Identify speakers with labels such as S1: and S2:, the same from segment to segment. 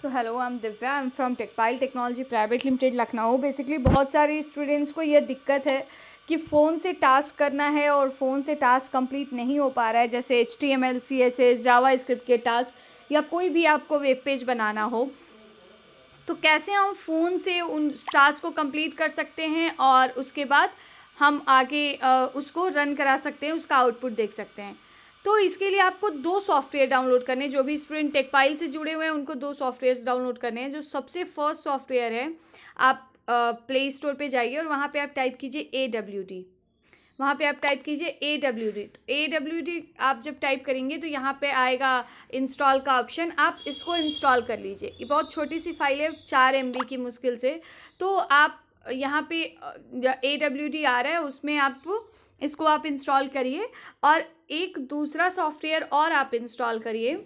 S1: so hello I am Divya I am from Techpile technology private limited Lucknow basically बहुत सारे students को यह दिक्कत है कि फ़ोन से टास्क करना है और फ़ोन से टास्क कंप्लीट नहीं हो पा रहा है जैसे H T M L C S S JavaScript के टास्क या कोई भी आपको वेब पेज बनाना हो तो कैसे हम फ़ोन से उन टास्क को कंप्लीट कर सकते हैं और उसके बाद हम आगे उसको रन करा सकते हैं उसका आउटपुट देख सकते हैं तो इसके लिए आपको दो सॉफ्टवेयर डाउनलोड करने हैं जो भी स्टूडेंट टेकपाइल से जुड़े हुए हैं उनको दो सॉफ्टवेयर डाउनलोड करने हैं जो सबसे फर्स्ट सॉफ्टवेयर है आप प्ले स्टोर पर जाइए और वहाँ पर आप टाइप कीजिए ए डब्ल्यू डी वहाँ पे आप टाइप कीजिए A W D A W D आप जब टाइप करेंगे तो यहाँ पे आएगा इंस्टॉल का ऑप्शन आप इसको इंस्टॉल कर लीजिए ये बहुत छोटी सी फाइल है चार एम बी की मुश्किल से तो आप यहाँ पे ए डब्ल्यू डी आ रहा है उसमें आप इसको आप इंस्टॉल करिए और एक दूसरा सॉफ्टवेयर और आप इंस्टॉल करिए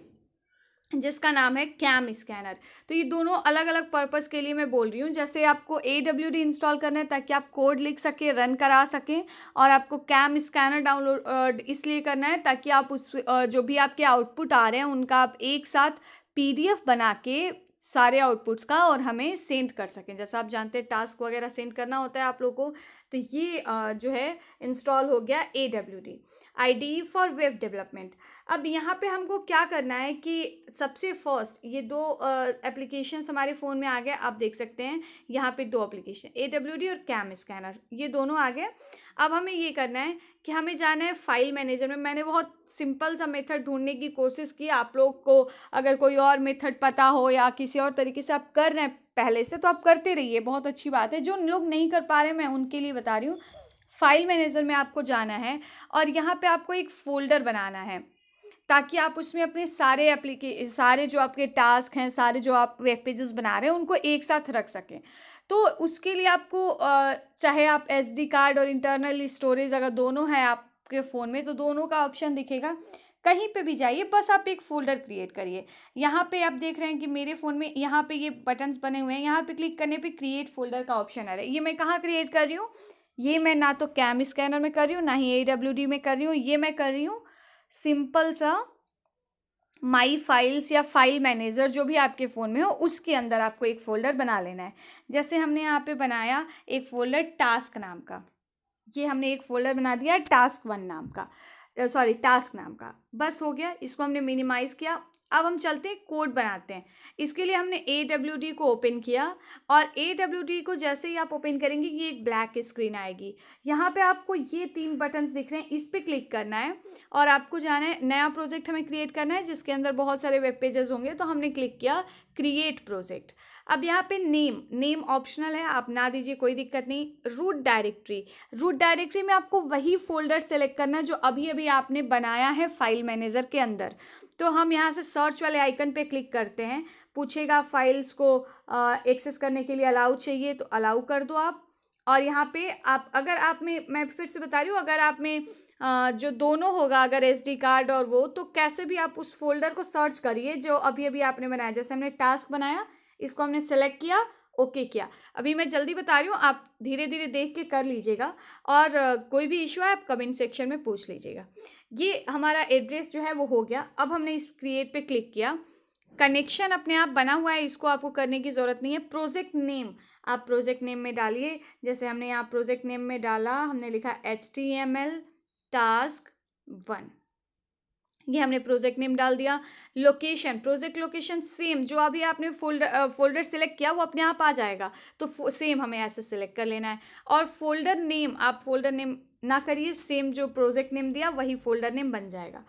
S1: जिसका नाम है कैम स्कैनर तो ये दोनों अलग अलग पर्पस के लिए मैं बोल रही हूँ जैसे आपको ए डब्ल्यू डी इंस्टॉल करना है ताकि आप कोड लिख सकें रन करा सकें और आपको कैम स्कैनर डाउनलोड इसलिए करना है ताकि आप उस जो भी आपके आउटपुट आ रहे हैं उनका आप एक साथ पीडीएफ बना के सारे आउटपुट्स का और हमें सेंड कर सकें जैसा आप जानते हैं टास्क वगैरह सेंड करना होता है आप लोगों को तो ये जो है इंस्टॉल हो गया A W D I D for web development अब यहाँ पे हमको क्या करना है कि सबसे फर्स्ट ये दो एप्लीकेशंस हमारे फ़ोन में आ गए आप देख सकते हैं यहाँ पे दो एप्लीकेशन ए डब्ल्यू डी और कैम स्कैनर ये दोनों आ गए अब हमें ये करना है कि हमें जाना है फाइल मैनेजर में मैंने बहुत सिंपल सा मेथड ढूंढने की कोशिश की आप लोग को अगर कोई और मेथड पता हो या किसी और तरीके से आप कर रहे हैं पहले से तो आप करते रहिए बहुत अच्छी बात है जो लोग नहीं कर पा रहे मैं उनके लिए बता रही हूँ फाइल मैनेजर में आपको जाना है और यहाँ पर आपको एक फोल्डर बनाना है ताकि आप उसमें अपने सारे एप्लीके सारे जो आपके टास्क हैं सारे जो आप वेब पेजेस बना रहे हैं उनको एक साथ रख सकें तो उसके लिए आपको चाहे आप एस कार्ड और इंटरनल स्टोरेज अगर दोनों हैं आपके फ़ोन में तो दोनों का ऑप्शन दिखेगा कहीं पे भी जाइए बस आप एक फ़ोल्डर क्रिएट करिए यहाँ पे आप देख रहे हैं कि मेरे फ़ोन में यहाँ पे ये बटन्स बने हुए हैं यहाँ पे क्लिक करने पे क्रिएट फोल्डर का ऑप्शन आ रहा है ये मैं कहाँ क्रिएट कर रही हूँ ये मैं ना तो कैम स्कैनर में कर रही हूँ ना ही ए में कर रही हूँ ये मैं कर रही हूँ सिंपल सा माई फाइल्स या फाइल मैनेजर जो भी आपके फ़ोन में हो उसके अंदर आपको एक फ़ोल्डर बना लेना है जैसे हमने यहाँ पे बनाया एक फ़ोल्डर टास्क नाम का ये हमने एक फ़ोल्डर बना दिया टास्क वन नाम का सॉरी टास्क नाम का बस हो गया इसको हमने मिनिमाइज़ किया अब हम चलते हैं कोड बनाते हैं इसके लिए हमने ए डब्ल्यू डी को ओपन किया और ए डब्ल्यू डी को जैसे ही आप ओपन करेंगे ये एक ब्लैक स्क्रीन आएगी यहाँ पे आपको ये तीन बटन्स दिख रहे हैं इस पर क्लिक करना है और आपको जाना है नया प्रोजेक्ट हमें क्रिएट करना है जिसके अंदर बहुत सारे वेब पेजेस होंगे तो हमने क्लिक किया क्रिएट प्रोजेक्ट अब यहाँ पे नेम नेम ऑप्शनल है आप ना दीजिए कोई दिक्कत नहीं रूट डायरेक्टरी रूट डायरेक्टरी में आपको वही फोल्डर सेलेक्ट करना है जो अभी अभी आपने बनाया है फाइल मैनेजर के अंदर तो हम यहाँ से सर्च वाले आइकन पे क्लिक करते हैं पूछेगा फाइल्स को एक्सेस करने के लिए अलाउ चाहिए तो अलाउ कर दो आप और यहाँ पे आप अगर आप में मैं फिर से बता रही हूँ अगर आप में जो दोनों होगा अगर एस डी कार्ड और वो तो कैसे भी आप उस फोल्डर को सर्च करिए जो अभी अभी आपने बनाया जैसे हमने टास्क बनाया इसको हमने सेलेक्ट किया ओके किया अभी मैं जल्दी बता रही हूँ आप धीरे धीरे देख के कर लीजिएगा और कोई भी इशू है आप कमेंट सेक्शन में पूछ लीजिएगा ये हमारा एड्रेस जो है वो हो गया अब हमने इस क्रिएट पे क्लिक किया कनेक्शन अपने आप बना हुआ है इसको आपको करने की ज़रूरत नहीं है प्रोजेक्ट नेम आप प्रोजेक्ट नेम में डालिए जैसे हमने यहाँ प्रोजेक्ट नेम में डाला हमने लिखा H T M L task one ये हमने प्रोजेक्ट नेम डाल दिया लोकेशन प्रोजेक्ट लोकेशन सेम जो अभी आपने फोल्डर फोल्डर सेलेक्ट किया वो अपने आप आ जाएगा तो सेम हमें ऐसे सिलेक्ट कर लेना है और फोल्डर नेम आप फोल्डर नेम ना करिए सेम जो प्रोजेक्ट नेम दिया वही फोल्डर नेम बन जाएगा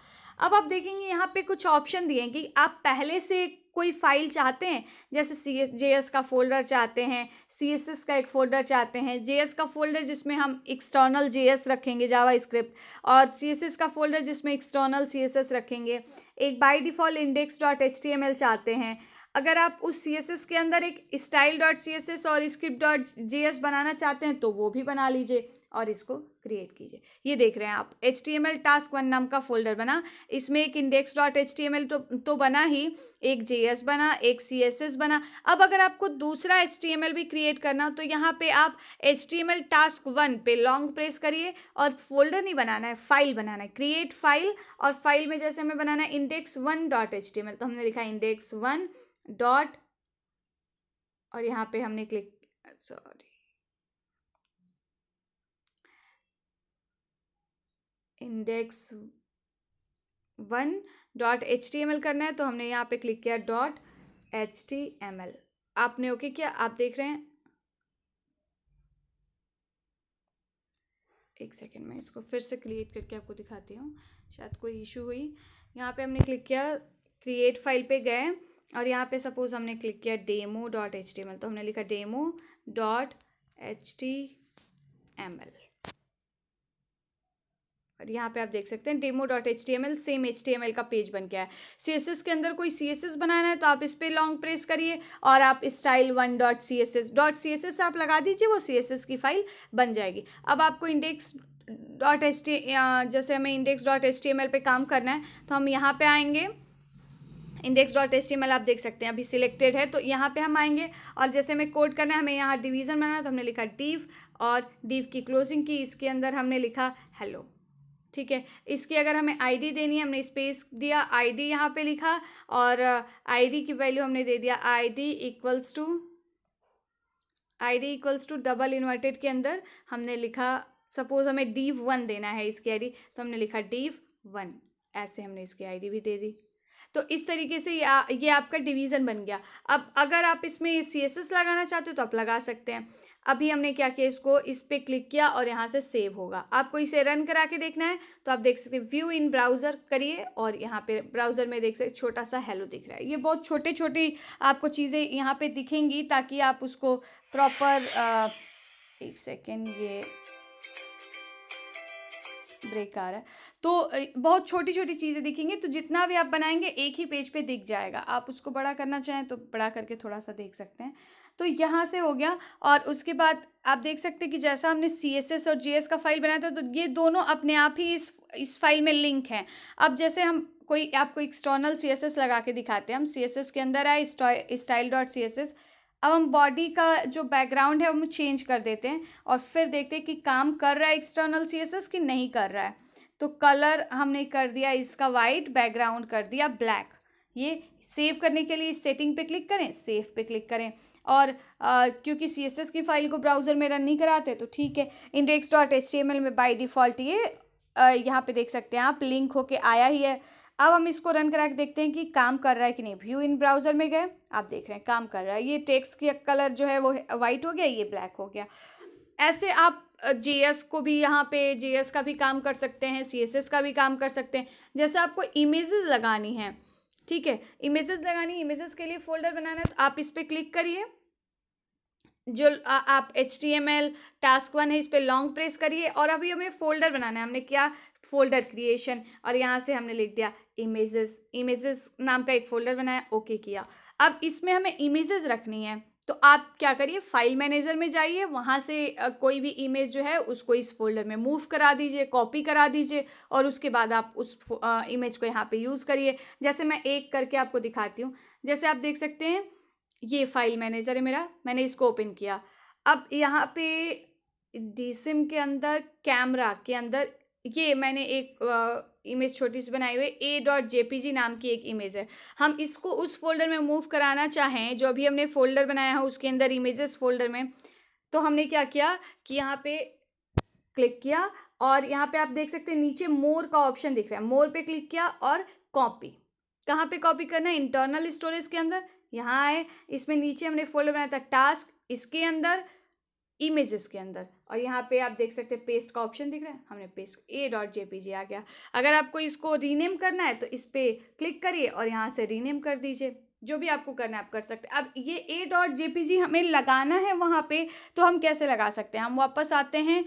S1: अब आप देखेंगे यहाँ पे कुछ ऑप्शन दिए हैं कि आप पहले से कोई फाइल चाहते हैं जैसे सी एस जे एस का फ़ोल्डर चाहते हैं सी एस एस का एक फ़ोल्डर चाहते हैं जे एस का फ़ोल्डर जिसमें हम एक्सटर्नल जे एस रखेंगे जावा स्क्रिप्ट और सी एस एस का फ़ोल्डर जिसमें एक्सटर्नल सी एस एस रखेंगे एक by default index dot H T M L चाहते हैं अगर आप उस सी एस एस के अंदर एक style dot C S S और स्क्रिप्ट डॉट जे एस बनाना चाहते हैं तो वो भी बना लीजिए और इसको क्रिएट कीजिए ये देख रहे हैं आप H T M L task one नाम का फोल्डर बना इसमें एक index dot H T M L तो बना ही एक जे एस बना एक सी एस एस बना अब अगर आपको दूसरा एच टी एम एल भी क्रिएट करना हो तो यहाँ पे आप H T M L task one पे लॉन्ग प्रेस करिए और फोल्डर नहीं बनाना है फाइल बनाना है क्रिएट फाइल और फाइल में जैसे हमें बनाना है index one dot H T M L तो हमने लिखा इंडेक्स वन डॉट और यहाँ पे हमने click sorry index one dot H T M L करना है तो हमने यहाँ पे क्लिक किया dot H T M L आपने ओके किया आप देख रहे हैं एक सेकेंड मैं इसको फिर से क्रिएट करके आपको दिखाती हूँ शायद कोई इशू हुई यहाँ पे हमने क्लिक किया क्रिएट फाइल पे गए और यहाँ पे सपोज़ हमने क्लिक किया demo dot H T M L तो हमने लिखा demo dot H T M L और यहाँ पे आप देख सकते हैं demo dot H T M L same H T M L का पेज बन गया है सी एस एस के अंदर कोई सी एस एस बनाना है तो आप इस पर लॉन्ग प्रेस करिए और आप style one dot C S S dot C S S आप लगा दीजिए वो सी एस एस की फाइल बन जाएगी अब आपको इंडेक्स डॉट एच टी जैसे हमें index dot H T M L पर काम करना है तो हम यहाँ पर आएँगे इंडेक्स डॉट एच आप देख सकते हैं अभी सिलेक्टेड है तो यहाँ पे हम आएंगे और जैसे हमें कोड करना है हमें यहाँ डिवीज़न बनाना है तो हमने लिखा डीव और डीव की क्लोजिंग की इसके अंदर हमने लिखा हेलो ठीक है इसकी अगर हमें आईडी देनी है हमने स्पेस दिया आईडी डी यहाँ पर लिखा और आईडी uh, की वैल्यू हमने दे दिया ID equals to ID equals to double inverted के अंदर हमने लिखा सपोज हमें डीव वन देना है इसकी आईडी तो हमने लिखा डीव वन ऐसे हमने इसकी आईडी भी दे दी तो इस तरीके से ये आ, ये आपका डिवीज़न बन गया अब अगर आप इसमें सी एस एस लगाना चाहते हो तो आप लगा सकते हैं अभी हमने क्या किया इसको इस पर क्लिक किया और यहाँ से सेव होगा आपको इसे रन करा के देखना है तो आप देख सकते हैं व्यू इन ब्राउज़र करिए और यहाँ पे ब्राउज़र में देख सकते छोटा सा हेलो दिख रहा है ये बहुत छोटे छोटे आपको चीज़ें यहाँ पे दिखेंगी ताकि आप उसको प्रॉपर एक सेकेंड ये ब्रेक आ रहा है तो बहुत छोटी छोटी चीज़ें दिखेंगे तो जितना भी आप बनाएंगे एक ही पेज पे दिख जाएगा आप उसको बड़ा करना चाहें तो बड़ा करके थोड़ा सा देख सकते हैं तो यहाँ से हो गया और उसके बाद आप देख सकते हैं कि जैसा हमने सी एस एस और जी एस का फाइल बनाया था तो ये दोनों अपने आप ही इस इस फाइल में लिंक हैं अब जैसे हम कोई आपको एक्सटर्नल सी एस एस लगा के दिखाते हैं हम सी एस एस के अंदर आए style dot C S S अब हम बॉडी का जो बैकग्राउंड है हम चेंज कर देते हैं और फिर देखते हैं कि काम कर रहा है एक्सटर्नल सी कि नहीं कर रहा है तो कलर हमने कर दिया इसका वाइट बैकग्राउंड कर दिया ब्लैक ये सेव करने के लिए सेटिंग पे क्लिक करें सेव पे क्लिक करें और आ, क्योंकि सी एस एस की फ़ाइल को ब्राउज़र में रन नहीं कराते तो ठीक है index dot H T M L में बाई डिफ़ॉल्ट ये यहाँ पे देख सकते हैं आप लिंक होके आया ही है अब हम इसको रन करा के देखते हैं कि काम कर रहा है कि नहीं व्यू इन ब्राउज़र में गए आप देख रहे हैं काम कर रहा है ये टेक्स्ट की कलर जो है वो वाइट हो गया ये ब्लैक हो गया ऐसे आप जे को भी यहाँ पे जे का भी काम कर सकते हैं सी का भी काम कर सकते हैं जैसे आपको इमेजेस लगानी है ठीक है इमेजेस लगानी इमेजेस के लिए फोल्डर बनाना है तो आप इस पर क्लिक करिए जो आ, आप H T M L task one है इस पर लॉन्ग प्रेस करिए और अभी हमें फ़ोल्डर बनाना है हमने क्या फोल्डर क्रिएशन और यहाँ से हमने लिख दिया इमेजेस इमेजेस नाम का एक फोल्डर बनाया ओके किया अब इसमें हमें इमेजेस रखनी है तो आप क्या करिए फाइल मैनेजर में जाइए वहाँ से कोई भी इमेज जो है उसको इस फोल्डर में मूव करा दीजिए कॉपी करा दीजिए और उसके बाद आप उस इमेज को यहाँ पे यूज़ करिए जैसे मैं एक करके आपको दिखाती हूँ जैसे आप देख सकते हैं ये फाइल मैनेजर है मेरा मैंने इसको ओपन किया अब यहाँ पे डी सिम के अंदर कैमरा के अंदर ये मैंने एक आ, इमेज छोटी सी बनाई हुई ए डॉट जे नाम की एक इमेज है हम इसको उस फोल्डर में मूव कराना चाहें जो अभी हमने फोल्डर बनाया है उसके अंदर इमेजेस फोल्डर में तो हमने क्या किया कि यहाँ पे क्लिक किया और यहाँ पे आप देख सकते हैं नीचे मोर का ऑप्शन दिख रहा है मोर पे क्लिक किया और कॉपी कहाँ पे कॉपी करना है इंटरनल स्टोरेज के अंदर यहाँ आए इसमें नीचे हमने फोल्डर बनाया था टास्क इसके अंदर इमेजेस के अंदर और यहाँ पे आप देख सकते हैं पेस्ट का ऑप्शन दिख रहा है हमने पेस्ट ए डॉट जे आ गया अगर आपको इसको रीनेम करना है तो इस पर क्लिक करिए और यहाँ से रीनेम कर दीजिए जो भी आपको करना है आप कर सकते हैं अब ये ए डॉट जे पी जी हमें लगाना है वहाँ पे तो हम कैसे लगा सकते हैं हम वापस आते हैं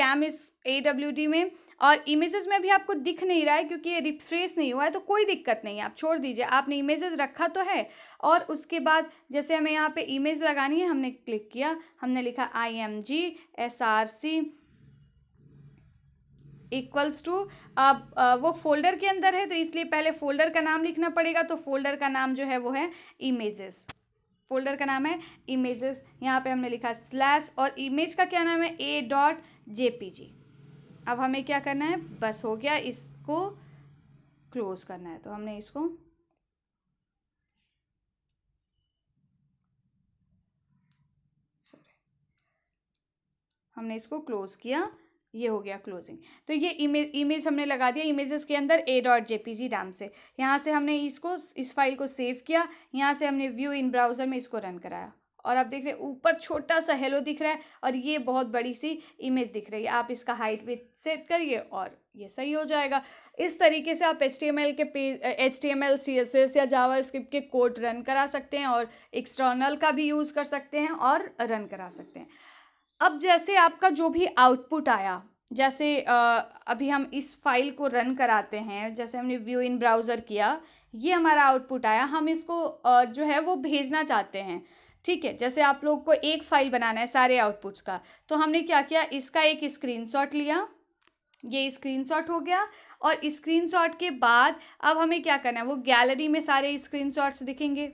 S1: कैम इस ए डब्ल्यू डी में और इमेजेस में भी आपको दिख नहीं रहा है क्योंकि ये रिफ्रेश नहीं हुआ है तो कोई दिक्कत नहीं है आप छोड़ दीजिए आपने इमेजेस रखा तो है और उसके बाद जैसे हमें यहाँ पे इमेज लगानी है हमने क्लिक किया हमने लिखा I M G S R C equals to अब वो फोल्डर के अंदर है तो इसलिए पहले फोल्डर का नाम लिखना पड़ेगा तो फोल्डर का नाम जो है वो है इमेजेस फोल्डर का नाम है इमेजेस यहाँ पे हमने लिखा स्लैश और इमेज का क्या नाम है ए डॉट जे पी जी अब हमें क्या करना है बस हो गया इसको क्लोज करना है तो हमने इसको हमने इसको क्लोज किया ये हो गया क्लोजिंग तो ये इमेज इमेज हमने लगा दिया इमेजेस के अंदर ए डॉट जे पी जी नाम से यहाँ से हमने इसको इस फाइल को सेव किया यहाँ से हमने व्यू इन ब्राउज़र में इसको रन कराया और आप देख रहे हैं ऊपर छोटा सा हेलो दिख रहा है और ये बहुत बड़ी सी इमेज दिख रही है आप इसका हाइट विथ सेट करिए और ये सही हो जाएगा इस तरीके से आप एच के page H T M L C S S या जावा स्क्रिप्ट के कोड रन करा सकते हैं और एक्सटर्नल का भी यूज़ कर सकते हैं और रन करा सकते हैं अब जैसे आपका जो भी आउटपुट आया जैसे अभी हम इस फाइल को रन कराते हैं जैसे हमने व्यू इन ब्राउज़र किया ये हमारा आउटपुट आया हम इसको जो है वो भेजना चाहते हैं ठीक है जैसे आप लोग को एक फ़ाइल बनाना है सारे आउटपुट्स का तो हमने क्या किया इसका एक स्क्रीनशॉट लिया ये स्क्रीनशॉट हो गया और स्क्रीनशॉट के बाद अब हमें क्या करना है वो गैलरी में सारे स्क्रीनशॉट्स दिखेंगे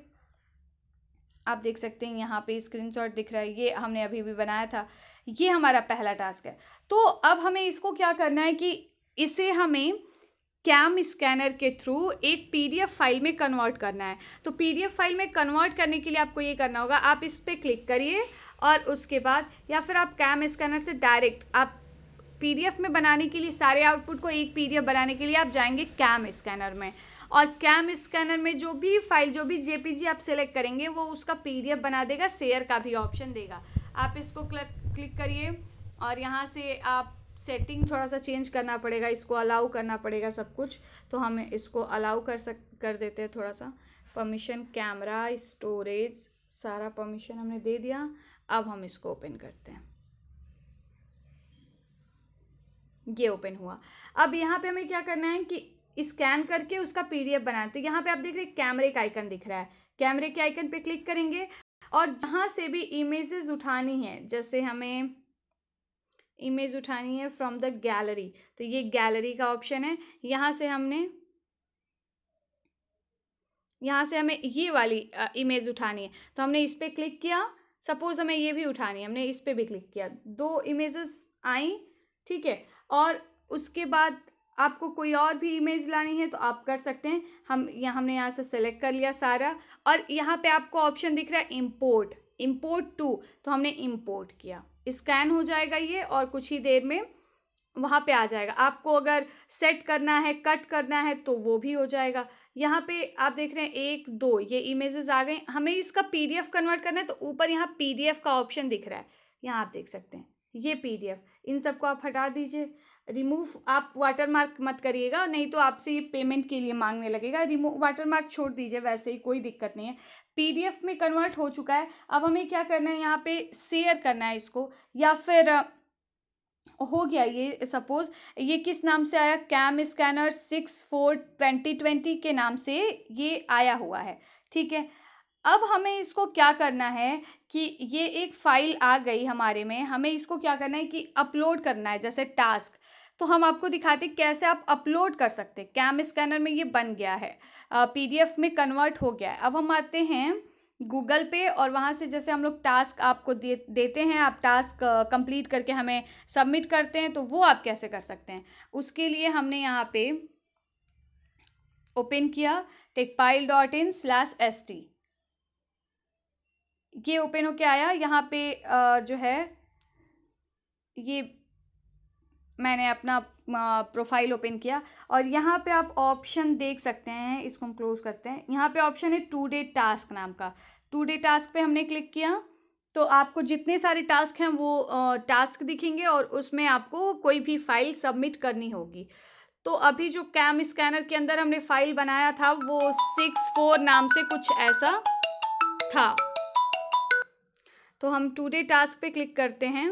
S1: आप देख सकते हैं यहाँ पे स्क्रीनशॉट दिख रहा है ये हमने अभी भी बनाया था ये हमारा पहला टास्क है तो अब हमें इसको क्या करना है कि इसे हमें कैम स्कैनर के थ्रू एक पीडीएफ फाइल में कन्वर्ट करना है तो पीडीएफ फाइल में कन्वर्ट करने के लिए आपको ये करना होगा आप इस पर क्लिक करिए और उसके बाद या फिर आप कैम स्कैनर से डायरेक्ट आप पीडीएफ में बनाने के लिए सारे आउटपुट को एक पीडीएफ बनाने के लिए आप जाएंगे कैम स्कैनर में और कैम स्कैनर में जो भी फाइल जो भी जेपीजी आप सेलेक्ट करेंगे वो उसका पीडीएफ बना देगा शेयर का भी ऑप्शन देगा आप इसको क्लिक करिए और यहाँ से आप सेटिंग थोड़ा सा चेंज करना पड़ेगा इसको अलाउ करना पड़ेगा सब कुछ तो हम इसको अलाउ कर सक कर देते हैं थोड़ा सा परमिशन कैमरा स्टोरेज सारा परमिशन हमने दे दिया अब हम इसको ओपन करते हैं ये ओपन हुआ अब यहाँ पे हमें क्या करना है कि स्कैन करके उसका पीडीएफ बनाए तो यहाँ पे आप देख रहे हैं कैमरे का आइकन दिख रहा है कैमरे के आइकन पे क्लिक करेंगे और जहाँ से भी इमेजेस उठानी है जैसे हमें इमेज उठानी है फ्रॉम द गैलरी तो ये गैलरी का ऑप्शन है यहाँ से हमने यहाँ से हमें ये वाली इमेज उठानी है तो हमने इस पर क्लिक किया सपोज़ हमें ये भी उठानी है हमने इस पर भी क्लिक किया दो इमेजेस आई ठीक है और उसके बाद आपको कोई और भी इमेज लानी है तो आप कर सकते हैं हम यहाँ हमने यहाँ से सेलेक्ट कर लिया सारा और यहाँ पे आपको ऑप्शन दिख रहा है इम्पोर्ट इम्पोर्ट टू तो हमने इम्पोर्ट किया स्कैन हो जाएगा ये और कुछ ही देर में वहाँ पे आ जाएगा आपको अगर सेट करना है कट करना है तो वो भी हो जाएगा यहाँ पे आप देख रहे हैं एक दो ये इमेजेस आ गए हमें इसका पीडीएफ कन्वर्ट करना है तो ऊपर यहाँ पीडीएफ का ऑप्शन दिख रहा है यहाँ आप देख सकते हैं ये पीडीएफ इन सबको आप हटा दीजिए रिमूव आप वाटर मार्क मत करिएगा नहीं तो आपसे ये पेमेंट के लिए मांगने लगेगा रिमूव वाटर मार्क छोड़ दीजिए वैसे ही कोई दिक्कत नहीं है पीडीएफ में कन्वर्ट हो चुका है अब हमें क्या करना है यहाँ पे शेयर करना है इसको या फिर हो गया ये सपोज़ ये किस नाम से आया CamScanner six four twenty twenty के नाम से ये आया हुआ है ठीक है अब हमें इसको क्या करना है कि ये एक फ़ाइल आ गई हमारे में हमें इसको क्या करना है कि अपलोड करना है जैसे टास्क तो हम आपको दिखाते कैसे आप अपलोड कर सकते हैं कैम स्कैनर में ये बन गया है पीडीएफ में कन्वर्ट हो गया है अब हम आते हैं गूगल पे और वहाँ से जैसे हम लोग टास्क आपको दे देते हैं आप टास्क कंप्लीट करके हमें सबमिट करते हैं तो वो आप कैसे कर सकते हैं उसके लिए हमने यहाँ पे ओपन किया टेकपाइल dot in slash S T ये ओपन होके आया यहाँ पे जो है ये मैंने अपना प्रोफाइल ओपन किया और यहाँ पे आप ऑप्शन देख सकते हैं इसको हम क्लोज़ करते हैं यहाँ पे ऑप्शन है टू डे टास्क नाम का टू डे टास्क पे हमने क्लिक किया तो आपको जितने सारे टास्क हैं वो टास्क दिखेंगे और उसमें आपको कोई भी फाइल सबमिट करनी होगी तो अभी जो कैम स्कैनर के अंदर हमने फाइल बनाया था वो सिक्स फोर नाम से कुछ ऐसा था तो हम टू डे टास्क पे क्लिक करते हैं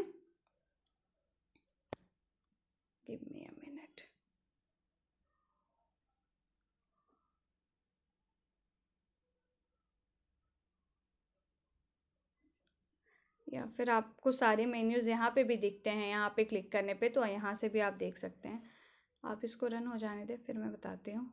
S1: या फिर आपको सारे मेन्यूज़ यहाँ पे भी दिखते हैं यहाँ पे क्लिक करने पे तो यहाँ से भी आप देख सकते हैं आप इसको रन हो जाने दें फिर मैं बताती हूँ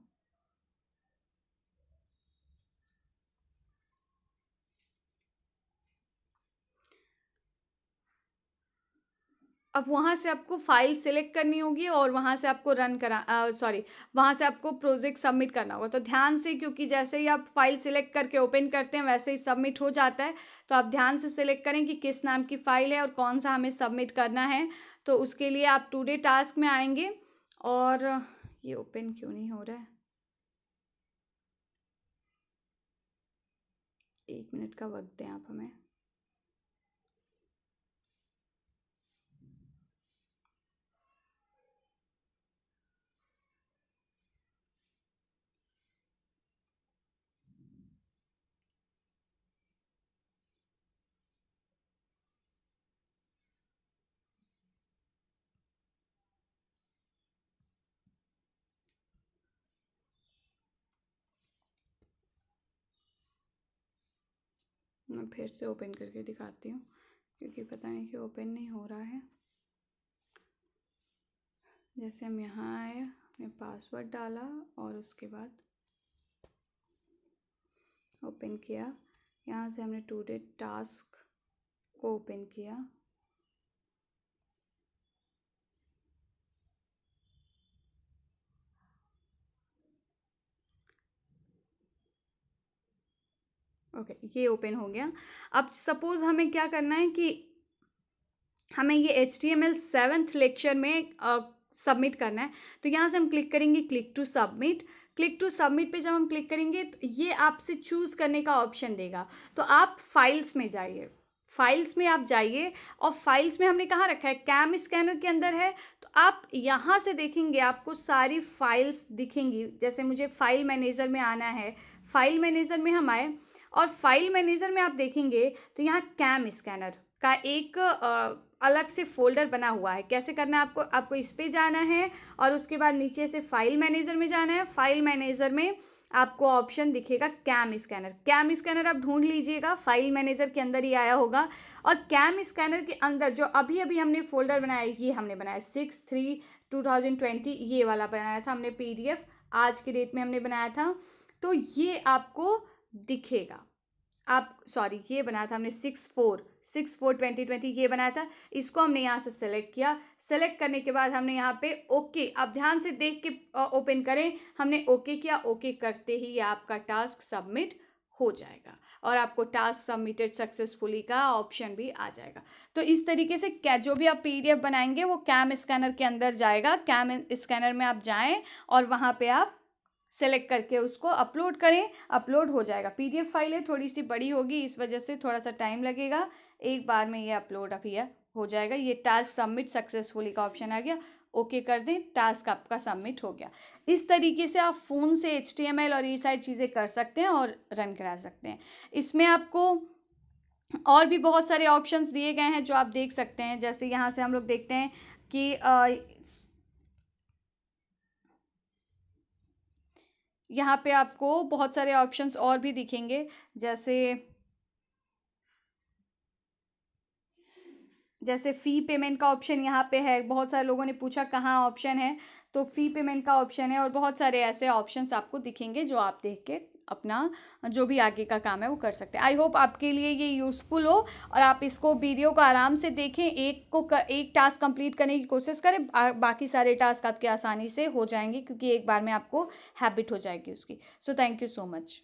S1: अब वहाँ से आपको फाइल सेलेक्ट करनी होगी और वहाँ से आपको रन करा सॉरी वहाँ से आपको प्रोजेक्ट सबमिट करना होगा तो ध्यान से क्योंकि जैसे ही आप फाइल सेलेक्ट करके ओपन करते हैं वैसे ही सबमिट हो जाता है तो आप ध्यान से सेलेक्ट करें कि किस नाम की फ़ाइल है और कौन सा हमें सबमिट करना है तो उसके लिए आप टूडे टास्क में आएंगे और ये ओपन क्यों नहीं हो रहा है एक मिनट का वक्त दें आप हमें मैं फिर से ओपन करके दिखाती हूँ क्योंकि पता नहीं कि ओपन नहीं हो रहा है जैसे हम यहाँ आए हमने पासवर्ड डाला और उसके बाद ओपन किया यहाँ से हमने टू डे टास्क को ओपन किया ओके ये ओपन हो गया अब सपोज़ हमें क्या करना है कि हमें ये H T M L seventh lecture में सबमिट uh, करना है तो यहाँ से हम क्लिक करेंगे click to submit click to submit पे जब हम क्लिक करेंगे तो ये आपसे चूज़ करने का ऑप्शन देगा तो आप फाइल्स में जाइए फाइल्स में आप जाइए और फाइल्स में हमने कहाँ रखा है कैम स्कैनर के अंदर है तो आप यहाँ से देखेंगे आपको सारी फाइल्स दिखेंगी जैसे मुझे फाइल मैनेजर में आना है फाइल मैनेजर में हम आए और फाइल मैनेजर में आप देखेंगे तो यहाँ कैम स्कैनर का एक अलग से फोल्डर बना हुआ है कैसे करना है आपको आपको इस पर जाना है और उसके बाद नीचे से फाइल मैनेजर में जाना है फाइल मैनेजर में आपको ऑप्शन दिखेगा कैम स्कैनर कैम स्कैनर आप ढूंढ लीजिएगा फाइल मैनेजर के अंदर ही आया होगा और कैम स्कैनर के अंदर जो अभी अभी हमने फोल्डर बनाया ये हमने बनाया six three two thousand twenty ये वाला बनाया था हमने पीडीएफ आज के डेट में हमने बनाया था तो ये आपको दिखेगा आप सॉरी ये बनाया था हमने six four six four twenty twenty ये बनाया था इसको हमने यहाँ से सेलेक्ट किया सेलेक्ट करने के बाद हमने यहाँ पे ओके okay, आप ध्यान से देख के ओपन करें हमने ओके okay किया ओके okay करते ही ये आपका टास्क सबमिट हो जाएगा और आपको टास्क सबमिटेड सक्सेसफुली का ऑप्शन भी आ जाएगा तो इस तरीके से क्या जो भी आप पीडीएफ बनाएंगे वो कैम स्कैनर के अंदर जाएगा कैम स्कैनर में आप जाएं और वहाँ पे आप सेलेक्ट करके उसको अपलोड करें अपलोड हो जाएगा पीडीएफ फाइल है थोड़ी सी बड़ी होगी इस वजह से थोड़ा सा टाइम लगेगा एक बार में ये अपलोड अभी हो जाएगा ये टास्क सबमिट सक्सेसफुली का ऑप्शन आ गया ओके कर दें टास्क आपका सबमिट हो गया इस तरीके से आप फ़ोन से एच और ये सारी चीज़ें कर सकते हैं और रन करा सकते हैं इसमें आपको और भी बहुत सारे ऑप्शंस दिए गए हैं जो आप देख सकते हैं जैसे यहाँ से हम लोग देखते हैं कि आ, यहाँ पे आपको बहुत सारे ऑप्शंस और भी दिखेंगे जैसे जैसे फ़ी पेमेंट का ऑप्शन यहाँ पे है बहुत सारे लोगों ने पूछा कहाँ ऑप्शन है तो फ़ी पेमेंट का ऑप्शन है और बहुत सारे ऐसे ऑप्शंस आपको दिखेंगे जो आप देख के अपना जो भी आगे का काम है वो कर सकते हैं आई होप आपके लिए ये यूज़फुल हो और आप इसको वीडियो को आराम से देखें एक को कर, एक टास्क कंप्लीट करने की कोशिश करें बा, बाकी सारे टास्क आपके आसानी से हो जाएंगे क्योंकि एक बार में आपको हैबिट हो जाएगी उसकी so thank you so much